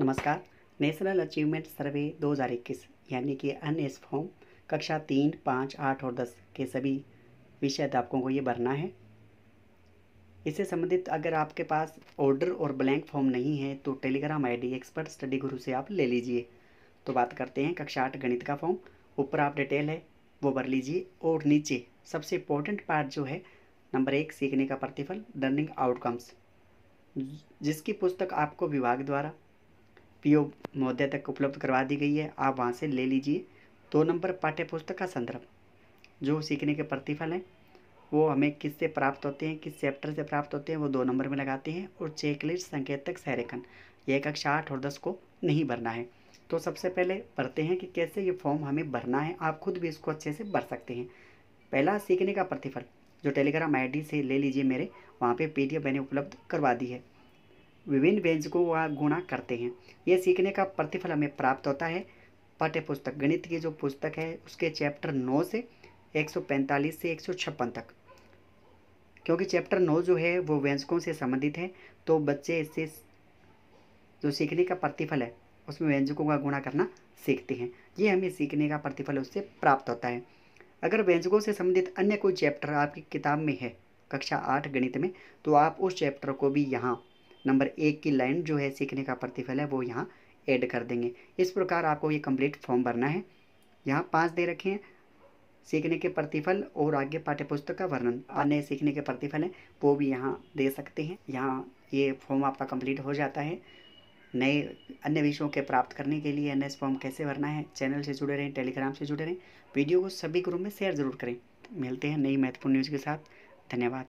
नमस्कार national achievement सर्वे 2021 यानी कि अन एस फॉर्म कक्षा तीन पाँच आठ और दस के सभी विषय अध्यापकों को ये भरना है इससे संबंधित अगर आपके पास ऑर्डर और ब्लैंक फॉर्म नहीं है तो टेलीग्राम आईडी एक्सपर्ट स्टडी गुरु से आप ले लीजिए तो बात करते हैं कक्षा आठ गणित का फॉर्म ऊपर आप डिटेल है वो भर लीजिए और नीचे सबसे इम्पोर्टेंट पार्ट जो है नंबर एक सीखने का प्रतिफल लर्निंग आउटकम्स जिसकी पुस्तक आपको विभाग द्वारा पीओ महोदय तक उपलब्ध करवा दी गई है आप वहाँ से ले लीजिए दो नंबर पाठ्य पुस्तक का संदर्भ जो सीखने के प्रतिफल हैं वो हमें किससे प्राप्त होते हैं किस चैप्टर से प्राप्त होते हैं वो दो नंबर में लगाते हैं और चेकलिस्ट संकेतक सहरेखन ये कक्षा आठ और दस को नहीं भरना है तो सबसे पहले भरते हैं कि कैसे ये फॉर्म हमें भरना है आप खुद भी इसको अच्छे से भर सकते हैं पहला सीखने का प्रतिफल जो टेलीग्राम आईडी से ले लीजिए मेरे वहाँ पे पीडीएफ मैंने उपलब्ध करवा दी है विभिन्न व्यंजकों को वह गुणा करते हैं यह सीखने का प्रतिफल हमें प्राप्त होता है पाठ्य पुस्तक गणित की जो पुस्तक है उसके चैप्टर नौ से 145 से 156 तक क्योंकि चैप्टर नौ जो है वो व्यंजकों से संबंधित है तो बच्चे इससे जो सीखने का प्रतिफल है उसमें व्यंजकों का गुणा करना सीखते हैं ये हमें सीखने का प्रतिफल उससे प्राप्त होता है अगर व्यंजकों से संबंधित अन्य कोई चैप्टर आपकी किताब में है कक्षा आठ गणित में तो आप उस चैप्टर को भी यहाँ नंबर एक की लाइन जो है सीखने का प्रतिफल है वो यहाँ ऐड कर देंगे इस प्रकार आपको ये कंप्लीट फॉर्म भरना है यहाँ पाँच दे रखे हैं सीखने के प्रतिफल और आगे पाठ्यपुस्तक का वर्णन अन्य सीखने के प्रतिफल हैं वो भी यहाँ दे सकते हैं यहाँ ये फॉर्म आपका कंप्लीट हो जाता है नए अन्य विषयों के प्राप्त करने के लिए अन्य फॉर्म कैसे भरना है चैनल से जुड़े रहें टेलीग्राम से जुड़े रहें वीडियो को सभी ग्रुप में शेयर जरूर करें मिलते हैं नई महत्वपूर्ण न्यूज़ के साथ धन्यवाद